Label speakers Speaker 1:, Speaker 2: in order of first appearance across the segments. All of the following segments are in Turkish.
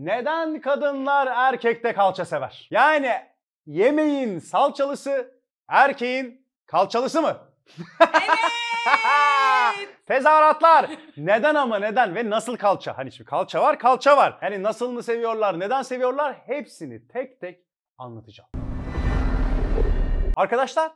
Speaker 1: Neden kadınlar erkekte kalça sever? Yani yemeğin salçalısı, erkeğin kalçalısı mı? Evet. Tezahüratlar. Neden ama neden ve nasıl kalça? Hani şimdi kalça var, kalça var. Hani nasıl mı seviyorlar, neden seviyorlar? Hepsini tek tek anlatacağım. Arkadaşlar,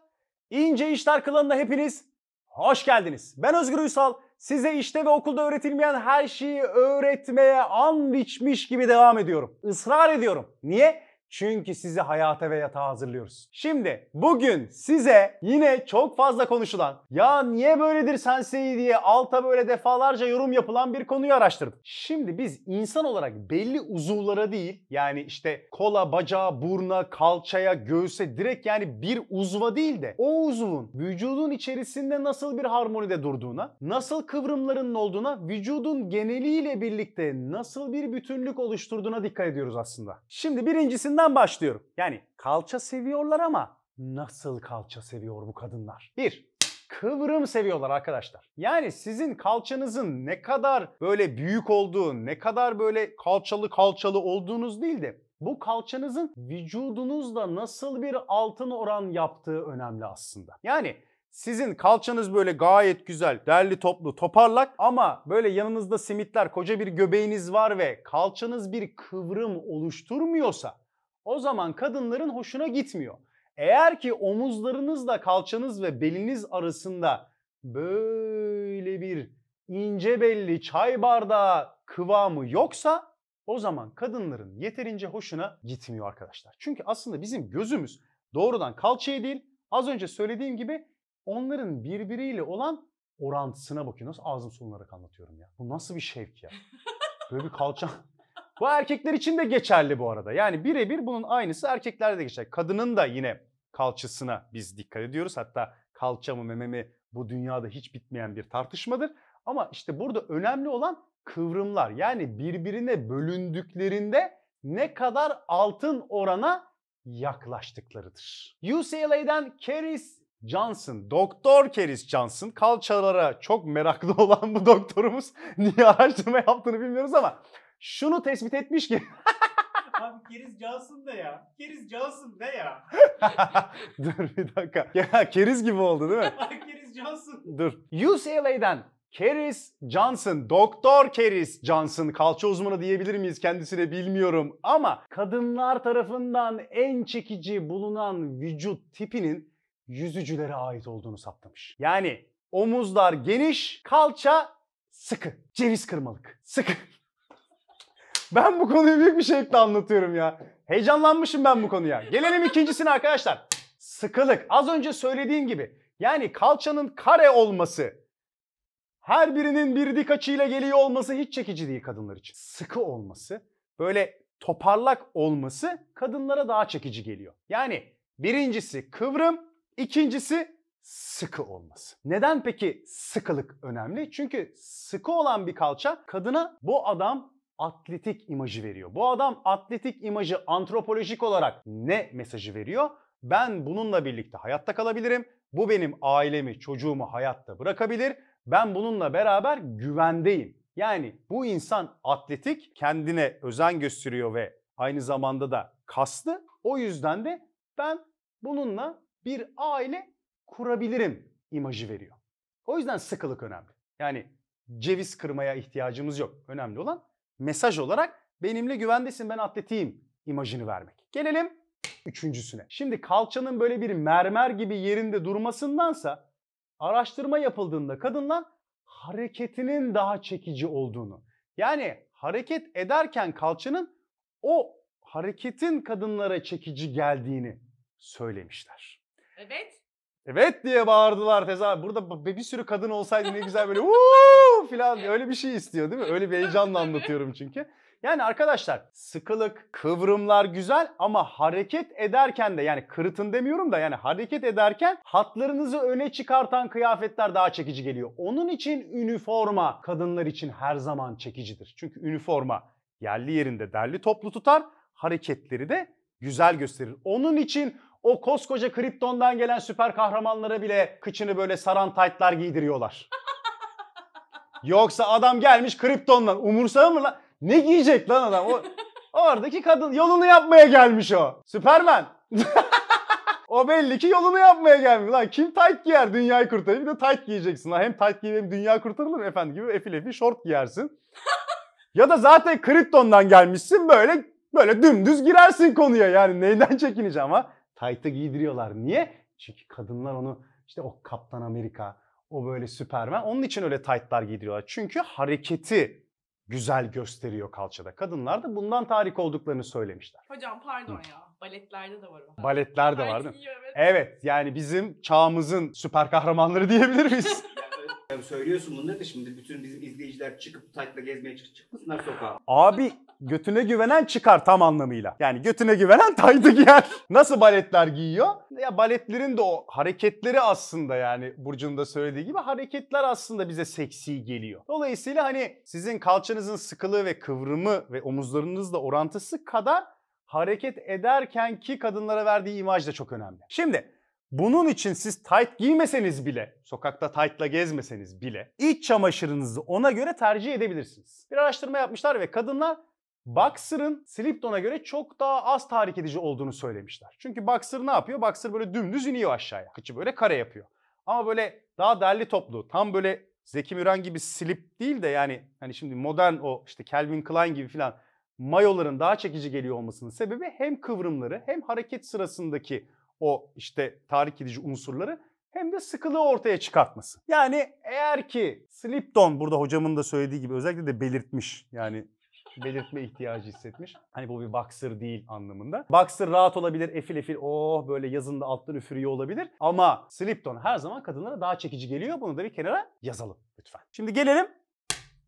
Speaker 1: İnce İşler Kılığında hepiniz hoş geldiniz. Ben Özgür Uysal. Size işte ve okulda öğretilmeyen her şeyi öğretmeye an biçmiş gibi devam ediyorum. Israr ediyorum. Niye? Çünkü sizi hayata ve yatağa hazırlıyoruz. Şimdi bugün size yine çok fazla konuşulan ya niye böyledir sensei diye alta böyle defalarca yorum yapılan bir konuyu araştırdım. Şimdi biz insan olarak belli uzuvlara değil yani işte kola, bacağa, burna, kalçaya, göğüse direkt yani bir uzva değil de o uzuvun vücudun içerisinde nasıl bir harmonide durduğuna, nasıl kıvrımlarının olduğuna, vücudun geneliyle birlikte nasıl bir bütünlük oluşturduğuna dikkat ediyoruz aslında. Şimdi birincisinden şundan başlıyorum. Yani kalça seviyorlar ama nasıl kalça seviyor bu kadınlar? 1 kıvrım seviyorlar arkadaşlar. Yani sizin kalçanızın ne kadar böyle büyük olduğu, ne kadar böyle kalçalı kalçalı olduğunuz değil de bu kalçanızın vücudunuzda nasıl bir altın oran yaptığı önemli aslında. Yani sizin kalçanız böyle gayet güzel, derli toplu, toparlak ama böyle yanınızda simitler, koca bir göbeğiniz var ve kalçanız bir kıvrım oluşturmuyorsa o zaman kadınların hoşuna gitmiyor. Eğer ki omuzlarınızla kalçanız ve beliniz arasında böyle bir ince belli çay bardağı kıvamı yoksa o zaman kadınların yeterince hoşuna gitmiyor arkadaşlar. Çünkü aslında bizim gözümüz doğrudan kalçaya değil az önce söylediğim gibi onların birbiriyle olan orantısına bakıyor. Nasıl ağzım sonlara anlatıyorum ya. Bu nasıl bir şevk ya. Böyle bir kalça bu erkekler için de geçerli bu arada. Yani birebir bunun aynısı erkeklerde de geçer. Kadının da yine kalçasına biz dikkat ediyoruz. Hatta kalça mı meme mi bu dünyada hiç bitmeyen bir tartışmadır. Ama işte burada önemli olan kıvrımlar. Yani birbirine bölündüklerinde ne kadar altın orana yaklaştıklarıdır. UCLA'den Keris Johnson, Doktor Keris Johnson, kalçalara çok meraklı olan bu doktorumuz niye araştırma yaptığını bilmiyoruz ama şunu tespit etmiş ki Abi Keriz Cansın da ya. Keriz Cansın da ya. Dur bir dakika. Ya keriz gibi oldu değil mi? Keriz Cansın. Dur. UCLA'den Keris Johnson, Doktor Keris Johnson kalça uzmanı diyebilir miyiz kendisine bilmiyorum ama kadınlar tarafından en çekici bulunan vücut tipinin yüzücülere ait olduğunu saptamış. Yani omuzlar geniş, kalça sıkı, ceviz kırmalık, sıkı. Ben bu konuyu büyük bir şekilde anlatıyorum ya. Heyecanlanmışım ben bu konuya. Gelelim ikincisine arkadaşlar. Sıkılık. Az önce söylediğim gibi. Yani kalçanın kare olması, her birinin bir dik açıyla geliyor olması hiç çekici değil kadınlar için. Sıkı olması, böyle toparlak olması kadınlara daha çekici geliyor. Yani birincisi kıvrım, ikincisi sıkı olması. Neden peki sıkılık önemli? Çünkü sıkı olan bir kalça kadına bu adam atletik imajı veriyor. Bu adam atletik imajı antropolojik olarak ne mesajı veriyor? Ben bununla birlikte hayatta kalabilirim. Bu benim ailemi, çocuğumu hayatta bırakabilir. Ben bununla beraber güvendeyim. Yani bu insan atletik, kendine özen gösteriyor ve aynı zamanda da kaslı. O yüzden de ben bununla bir aile kurabilirim imajı veriyor. O yüzden sıkılık önemli. Yani ceviz kırmaya ihtiyacımız yok. Önemli olan mesaj olarak benimle güvendesin ben atletiyim imajını vermek. Gelelim üçüncüsüne. Şimdi kalçanın böyle bir mermer gibi yerinde durmasındansa araştırma yapıldığında kadınlar hareketinin daha çekici olduğunu. Yani hareket ederken kalçanın o hareketin kadınlara çekici geldiğini söylemişler. Evet. Evet diye bağırdılar teza. Burada bir sürü kadın olsaydı ne güzel böyle uuu falan öyle bir şey istiyor değil mi? Öyle bir heyecanla anlatıyorum çünkü. Yani arkadaşlar sıkılık, kıvrımlar güzel ama hareket ederken de yani kırıtın demiyorum da yani hareket ederken hatlarınızı öne çıkartan kıyafetler daha çekici geliyor. Onun için üniforma kadınlar için her zaman çekicidir. Çünkü üniforma yerli yerinde derli toplu tutar, hareketleri de güzel gösterir. Onun için o koskoca Krypton'dan gelen süper kahramanlara bile kıçını böyle saran taytlar giydiriyorlar. Yoksa adam gelmiş Krypton'dan umursamır lan? Ne giyecek lan adam? O, oradaki kadın yolunu yapmaya gelmiş o. Süpermen. o belli ki yolunu yapmaya gelmiş. Lan kim tayt giyer dünyayı kurtarır? Bir de tayt giyeceksin. Lan hem tayt giyip hem dünya kurtarılır efendi gibi efil efil şort giyersin. ya da zaten Krypton'dan gelmişsin böyle böyle dümdüz girersin konuya yani neyden çekineceğim ha? taytı giydiriyorlar. Niye? Çünkü kadınlar onu işte o Kaptan Amerika, o böyle Süpermen. Onun için öyle taytlar giydiriyorlar. Çünkü hareketi güzel gösteriyor kalçada. Kadınlar da bundan tahrik olduklarını söylemişler. Hocam pardon Hı. ya. Baletlerde de var o. Baletler de var değil mi? Evet. evet yani bizim çağımızın süper kahramanları diyebilir miyiz? Tabii söylüyorsun bunları da şimdi bütün bizim izleyiciler çıkıp taytla gezmeye çık çıkmasınlar sokağa. Abi götüne güvenen çıkar tam anlamıyla. Yani götüne güvenen taytı giyer. Nasıl baletler giyiyor? Ya baletlerin de o hareketleri aslında yani Burcu'nun da söylediği gibi hareketler aslında bize seksi geliyor. Dolayısıyla hani sizin kalçanızın sıkılığı ve kıvrımı ve omuzlarınızla orantısı kadar hareket ederken ki kadınlara verdiği imaj da çok önemli. Şimdi bunun için siz tight giymeseniz bile, sokakta tight'la gezmeseniz bile iç çamaşırınızı ona göre tercih edebilirsiniz. Bir araştırma yapmışlar ve kadınlar Boxer'ın slip-don'a göre çok daha az tahrik edici olduğunu söylemişler. Çünkü boxer ne yapıyor? Boxer böyle dümdüz iniyor aşağıya. Kıçı böyle kare yapıyor. Ama böyle daha derli toplu, tam böyle Zeki Müren gibi slip değil de yani hani şimdi modern o işte Calvin Klein gibi filan mayoların daha çekici geliyor olmasının sebebi hem kıvrımları hem hareket sırasındaki o işte tahrik edici unsurları hem de sıkılığı ortaya çıkartması. Yani eğer ki Slipton burada hocamın da söylediği gibi özellikle de belirtmiş yani belirtme ihtiyacı hissetmiş. Hani bu bir boxer değil anlamında. Boxer rahat olabilir, efil efil oh böyle yazında alttan üfürüyor olabilir. Ama Slipton her zaman kadınlara daha çekici geliyor. Bunu da bir kenara yazalım lütfen. Şimdi gelelim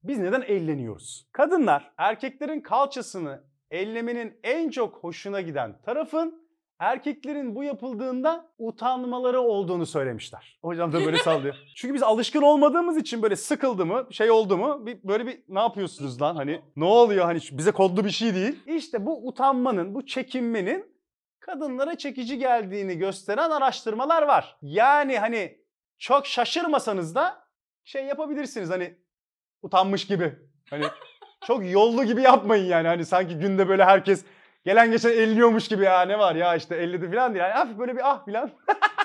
Speaker 1: biz neden elleniyoruz? Kadınlar erkeklerin kalçasını ellemenin en çok hoşuna giden tarafın erkeklerin bu yapıldığında utanmaları olduğunu söylemişler. Hocam da böyle sallıyor. Çünkü biz alışkın olmadığımız için böyle sıkıldı mı, şey oldu mu, bir, böyle bir ne yapıyorsunuz lan hani ne oluyor hani bize kodlu bir şey değil. İşte bu utanmanın, bu çekinmenin kadınlara çekici geldiğini gösteren araştırmalar var. Yani hani çok şaşırmasanız da şey yapabilirsiniz hani utanmış gibi. Hani çok yollu gibi yapmayın yani hani sanki günde böyle herkes Gelen geçen elliyormuş gibi ya ne var ya işte elledi falan diye. Yani hafif böyle bir ah falan.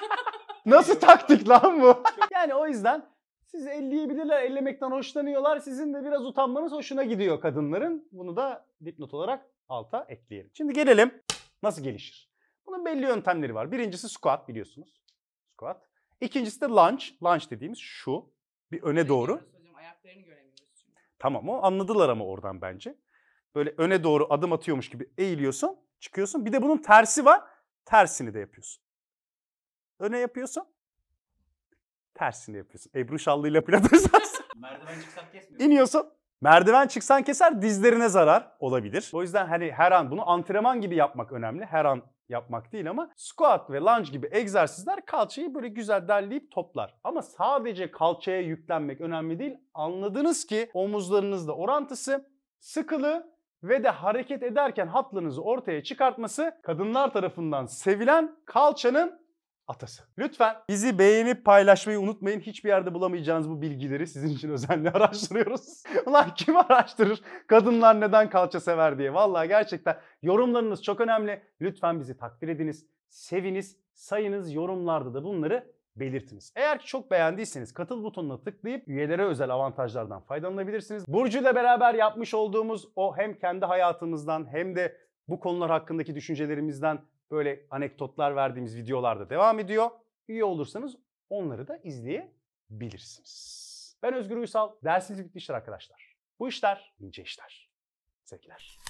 Speaker 1: Nasıl taktik lan bu? yani o yüzden siz elleyebilirler, ellemekten hoşlanıyorlar. Sizin de biraz utanmanız hoşuna gidiyor kadınların. Bunu da dipnot olarak alta ekleyelim. Şimdi gelelim nasıl gelişir? Bunun belli yöntemleri var. Birincisi squat biliyorsunuz. Squat. İkincisi de lunge. Lunge dediğimiz şu. Bir öne doğru. Tamam o anladılar ama oradan bence böyle öne doğru adım atıyormuş gibi eğiliyorsun, çıkıyorsun. Bir de bunun tersi var. Tersini de yapıyorsun. Öne yapıyorsun. Tersini yapıyorsun. Ebru şallıyla platırsarsın. Merdiven çıksak kesmiyor. İniyorsun. Merdiven çıksan keser dizlerine zarar olabilir. O yüzden hani her an bunu antrenman gibi yapmak önemli. Her an yapmak değil ama squat ve lunge gibi egzersizler kalçayı böyle güzel derleyip toplar. Ama sadece kalçaya yüklenmek önemli değil. Anladınız ki omuzlarınızda orantısı sıkılı ve de hareket ederken hatlarınızı ortaya çıkartması kadınlar tarafından sevilen kalçanın atası. Lütfen bizi beğenip paylaşmayı unutmayın. Hiçbir yerde bulamayacağınız bu bilgileri sizin için özenle araştırıyoruz. Ulan kim araştırır? Kadınlar neden kalça sever diye. Vallahi gerçekten yorumlarınız çok önemli. Lütfen bizi takdir ediniz, seviniz, sayınız yorumlarda da bunları belirtiniz. Eğer ki çok beğendiyseniz katıl butonuna tıklayıp üyelere özel avantajlardan faydalanabilirsiniz. Burcu ile beraber yapmış olduğumuz o hem kendi hayatımızdan hem de bu konular hakkındaki düşüncelerimizden böyle anekdotlar verdiğimiz videolarda devam ediyor. Üye olursanız onları da izleyebilirsiniz. Ben Özgür Uysal. Dersiniz bitmiştir arkadaşlar. Bu işler ince işler. Sevgiler.